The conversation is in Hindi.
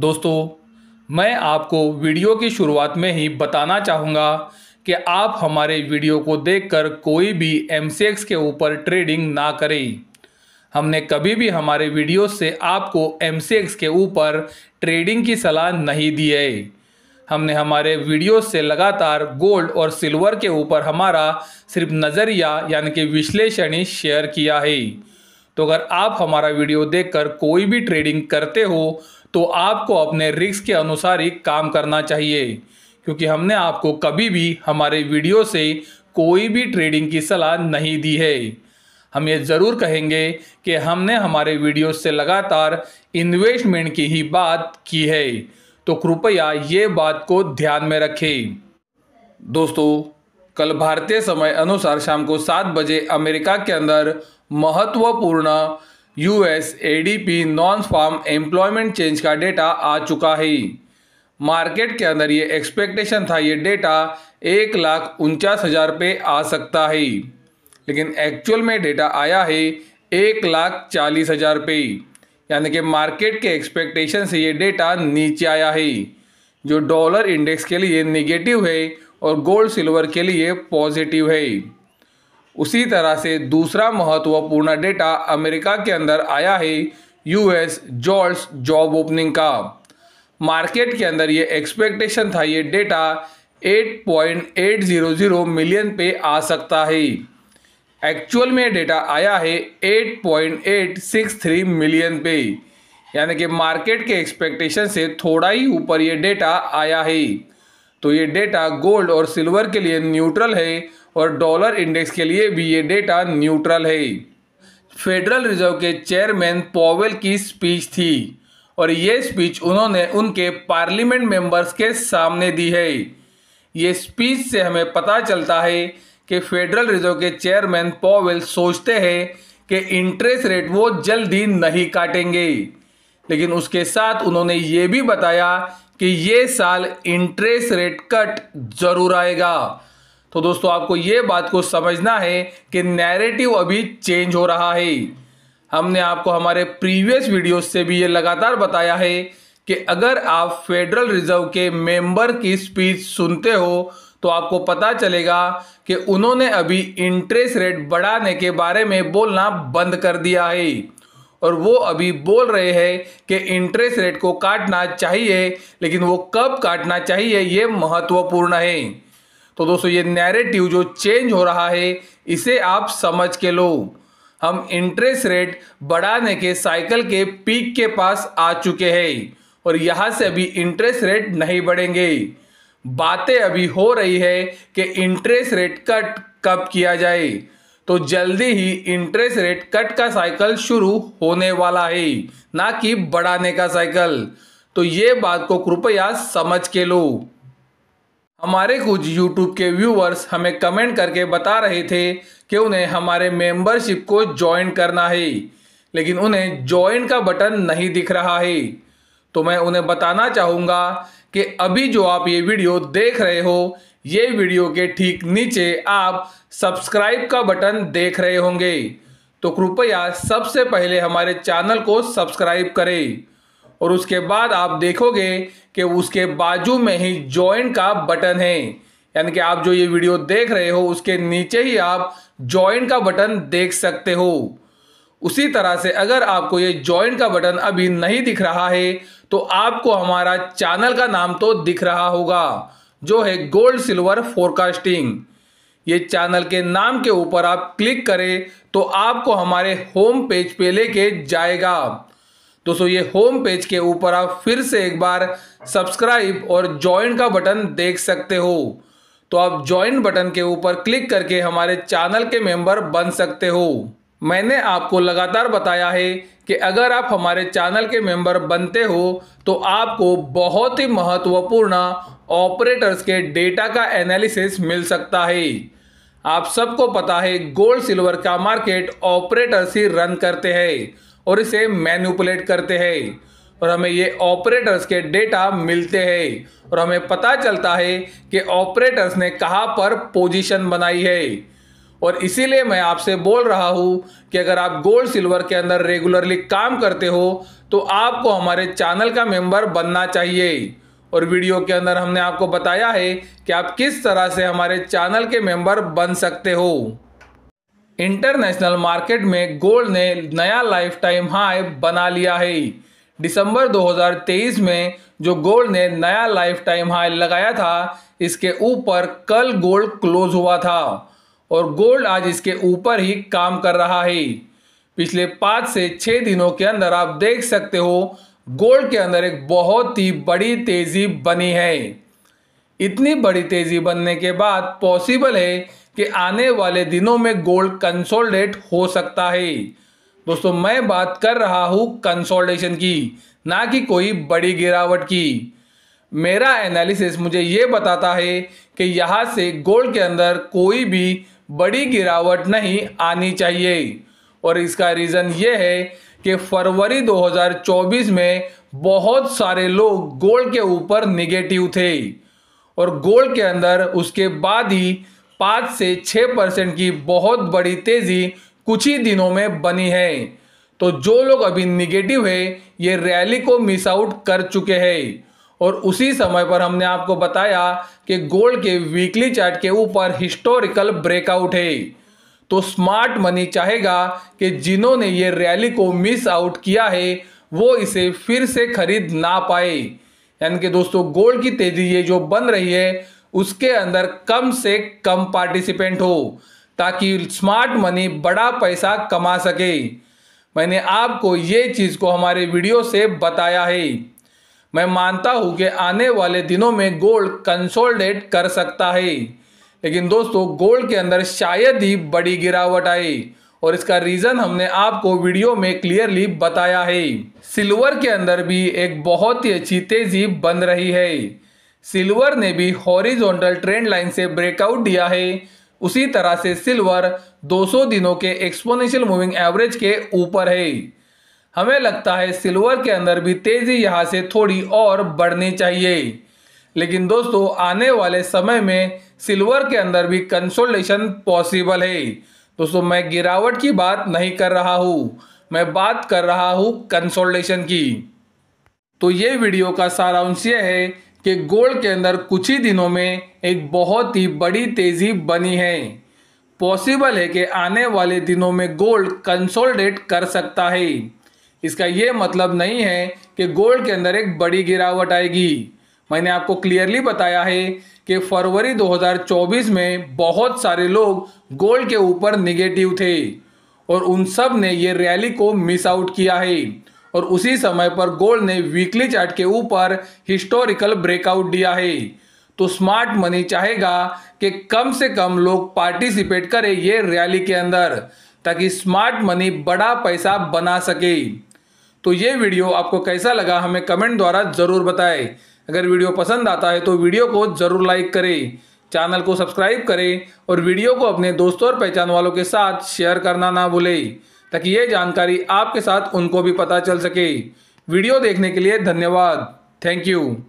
दोस्तों मैं आपको वीडियो की शुरुआत में ही बताना चाहूँगा कि आप हमारे वीडियो को देखकर कोई भी एम के ऊपर ट्रेडिंग ना करें हमने कभी भी हमारे वीडियो से आपको एम के ऊपर ट्रेडिंग की सलाह नहीं दी है हमने हमारे वीडियो से लगातार गोल्ड और सिल्वर के ऊपर हमारा सिर्फ नज़रिया यानी कि विश्लेषण ही शेयर किया है तो अगर आप हमारा वीडियो देखकर कोई भी ट्रेडिंग करते हो तो आपको अपने रिस्क के अनुसार ही काम करना चाहिए क्योंकि हमने आपको कभी भी हमारे वीडियो से कोई भी ट्रेडिंग की सलाह नहीं दी है हम ये ज़रूर कहेंगे कि हमने हमारे वीडियो से लगातार इन्वेस्टमेंट की ही बात की है तो कृपया ये बात को ध्यान में रखें दोस्तों कल भारतीय समय अनुसार शाम को सात बजे अमेरिका के अंदर महत्वपूर्ण US ADP non farm employment change का डेटा आ चुका है मार्केट के अंदर ये एक्सपेक्टेशन था ये डेटा एक लाख उनचास हज़ार पे आ सकता है लेकिन एक्चुअल में डेटा आया है एक लाख चालीस हज़ार पे यानी कि मार्केट के एक्सपेक्टेशन से ये डेटा नीचे आया है जो डॉलर इंडेक्स के लिए नेगेटिव है और गोल्ड सिल्वर के लिए पॉजिटिव है उसी तरह से दूसरा महत्वपूर्ण डेटा अमेरिका के अंदर आया है यूएस जॉल्स जॉब ओपनिंग का मार्केट के अंदर ये एक्सपेक्टेशन था ये डेटा 8.800 मिलियन पे आ सकता है एक्चुअल में डेटा आया है 8.863 मिलियन पे यानी कि मार्केट के एक्सपेक्टेशन से थोड़ा ही ऊपर ये डेटा आया है तो ये डेटा गोल्ड और सिल्वर के लिए न्यूट्रल है और डॉलर इंडेक्स के लिए भी ये डेटा न्यूट्रल है फेडरल रिजर्व के चेयरमैन पॉवेल की स्पीच थी और ये स्पीच उन्होंने उनके पार्लियामेंट मेंबर्स के सामने दी है ये स्पीच से हमें पता चलता है कि फेडरल रिजर्व के चेयरमैन पॉवेल सोचते हैं कि इंटरेस्ट रेट वो जल्दी नहीं काटेंगे लेकिन उसके साथ उन्होंने ये भी बताया कि ये साल इंटरेस्ट रेट कट जरूर आएगा तो दोस्तों आपको ये बात को समझना है कि नैरेटिव अभी चेंज हो रहा है हमने आपको हमारे प्रीवियस वीडियो से भी ये लगातार बताया है कि अगर आप फेडरल रिजर्व के मेंबर की स्पीच सुनते हो तो आपको पता चलेगा कि उन्होंने अभी इंटरेस्ट रेट बढ़ाने के बारे में बोलना बंद कर दिया है और वो अभी बोल रहे हैं कि इंटरेस्ट रेट को काटना चाहिए लेकिन वो कब काटना चाहिए ये महत्वपूर्ण है तो दोस्तों ये नैरेटिव जो चेंज हो रहा है इसे आप समझ के लो हम इंटरेस्ट रेट बढ़ाने के साइकिल के पीक के पास आ चुके हैं और यहाँ से अभी इंटरेस्ट रेट नहीं बढ़ेंगे बातें अभी हो रही है कि इंटरेस्ट रेट कट कब किया जाए तो जल्दी ही इंटरेस्ट रेट कट का साइकिल शुरू होने वाला है ना कि बढ़ाने का साइकिल तो ये बात को कृपया समझ के लो हमारे कुछ यूट्यूब के व्यूवर्स हमें कमेंट करके बता रहे थे कि उन्हें हमारे मेंबरशिप को ज्वाइन करना है लेकिन उन्हें ज्वाइन का बटन नहीं दिख रहा है तो मैं उन्हें बताना चाहूँगा कि अभी जो आप ये वीडियो देख रहे हो ये वीडियो के ठीक नीचे आप सब्सक्राइब का बटन देख रहे होंगे तो कृपया सबसे पहले हमारे चैनल को सब्सक्राइब करें और उसके बाद आप देखोगे कि उसके बाजू में ही ज्वाइन का बटन है यानी कि आप जो ये वीडियो देख रहे हो उसके नीचे ही आप ज्वाइन का बटन देख सकते हो उसी तरह से अगर आपको ये ज्वाइन का बटन अभी नहीं दिख रहा है तो आपको हमारा चैनल का नाम तो दिख रहा होगा जो है गोल्ड सिल्वर फोरकास्टिंग ये चैनल के नाम के ऊपर आप क्लिक करें तो आपको हमारे होम पेज पे लेके जाएगा दोस्तों ये होम पेज के ऊपर आप फिर से एक बार सब्सक्राइब और ज्वाइन का बटन देख सकते हो तो आप ज्वाइन बटन के ऊपर क्लिक करके हमारे चैनल के मेंबर बन सकते हो मैंने आपको लगातार बताया है कि अगर आप हमारे चैनल के मेंबर बनते हो तो आपको बहुत ही महत्वपूर्ण ऑपरेटर्स के डेटा का एनालिसिस मिल सकता है आप सबको पता है गोल्ड सिल्वर का मार्केट ऑपरेटर्स ही रन करते हैं और इसे मैनुपुलेट करते हैं और हमें ये ऑपरेटर्स के डेटा मिलते हैं और हमें पता चलता है कि ऑपरेटर्स ने कहाँ पर पोजीशन बनाई है और इसीलिए मैं आपसे बोल रहा हूँ कि अगर आप गोल्ड सिल्वर के अंदर रेगुलरली काम करते हो तो आपको हमारे चैनल का मेंबर बनना चाहिए और वीडियो के अंदर हमने आपको बताया है कि आप किस तरह से हमारे चैनल के मेंबर बन सकते हो इंटरनेशनल मार्केट में गोल्ड ने नया लाइफ टाइम हाई बना लिया है दिसंबर 2023 में जो गोल्ड ने नया लाइफ टाइम हाई लगाया था इसके ऊपर कल गोल्ड क्लोज हुआ था और गोल्ड आज इसके ऊपर ही काम कर रहा है पिछले पाँच से छः दिनों के अंदर आप देख सकते हो गोल्ड के अंदर एक बहुत ही बड़ी तेज़ी बनी है इतनी बड़ी तेज़ी बनने के बाद पॉसिबल है कि आने वाले दिनों में गोल्ड कंसोलिडेट हो सकता है दोस्तों मैं बात कर रहा हूँ कंसोलिडेशन की ना कि कोई बड़ी गिरावट की मेरा एनालिसिस मुझे ये बताता है कि यहाँ से गोल्ड के अंदर कोई भी बड़ी गिरावट नहीं आनी चाहिए और इसका रीज़न ये है कि फरवरी 2024 में बहुत सारे लोग गोल्ड के ऊपर निगेटिव थे और गोल्ड के अंदर उसके बाद ही पाँच से छः परसेंट की बहुत बड़ी तेज़ी कुछ ही दिनों में बनी है तो जो लोग अभी निगेटिव है ये रैली को मिस आउट कर चुके हैं और उसी समय पर हमने आपको बताया कि गोल्ड के वीकली चार्ट के ऊपर हिस्टोरिकल ब्रेकआउट है तो स्मार्ट मनी चाहेगा कि जिन्होंने ये रैली को मिस आउट किया है वो इसे फिर से खरीद ना पाए यानी कि दोस्तों गोल्ड की तेजी ये जो बन रही है उसके अंदर कम से कम पार्टिसिपेंट हो ताकि स्मार्ट मनी बड़ा पैसा कमा सके मैंने आपको ये चीज़ को हमारे वीडियो से बताया है मैं मानता हूँ कि आने वाले दिनों में गोल्ड कंसोलिडेट कर सकता है लेकिन दोस्तों गोल्ड के अंदर शायद ही बड़ी गिरावट आए और इसका रीज़न हमने आपको वीडियो में क्लियरली बताया है सिल्वर के अंदर भी एक बहुत ही अच्छी तेज़ी बन रही है सिल्वर ने भी हॉरिजॉन्टल ट्रेंड लाइन से ब्रेकआउट दिया है उसी तरह से सिल्वर 200 दिनों के एक्सपोनेंशियल मूविंग एवरेज के ऊपर है हमें लगता है सिल्वर के अंदर भी तेज़ी यहाँ से थोड़ी और बढ़नी चाहिए लेकिन दोस्तों आने वाले समय में सिल्वर के अंदर भी कंसोल्टेशन पॉसिबल है दोस्तों मैं गिरावट की बात नहीं कर रहा हूँ मैं बात कर रहा हूँ कंसोल्टेशन की तो ये वीडियो का सारांश यह है कि गोल्ड के अंदर कुछ ही दिनों में एक बहुत ही बड़ी तेज़ी बनी है पॉसिबल है कि आने वाले दिनों में गोल्ड कंसोलिडेट कर सकता है इसका ये मतलब नहीं है कि गोल्ड के अंदर एक बड़ी गिरावट आएगी मैंने आपको क्लियरली बताया है कि फरवरी 2024 में बहुत सारे लोग गोल्ड के ऊपर निगेटिव थे और उन सब ने ये रैली को मिस आउट किया है और उसी समय पर गोल्ड ने वीकली चार्ट के ऊपर हिस्टोरिकल ब्रेकआउट दिया है तो स्मार्ट मनी चाहेगा कि कम से कम लोग पार्टिसिपेट करें ये रैली के अंदर ताकि स्मार्ट मनी बड़ा पैसा बना सके तो ये वीडियो आपको कैसा लगा हमें कमेंट द्वारा ज़रूर बताएं अगर वीडियो पसंद आता है तो वीडियो को ज़रूर लाइक करें चैनल को सब्सक्राइब करें और वीडियो को अपने दोस्तों और पहचान वालों के साथ शेयर करना ना भूलें ताकि ये जानकारी आपके साथ उनको भी पता चल सके वीडियो देखने के लिए धन्यवाद थैंक यू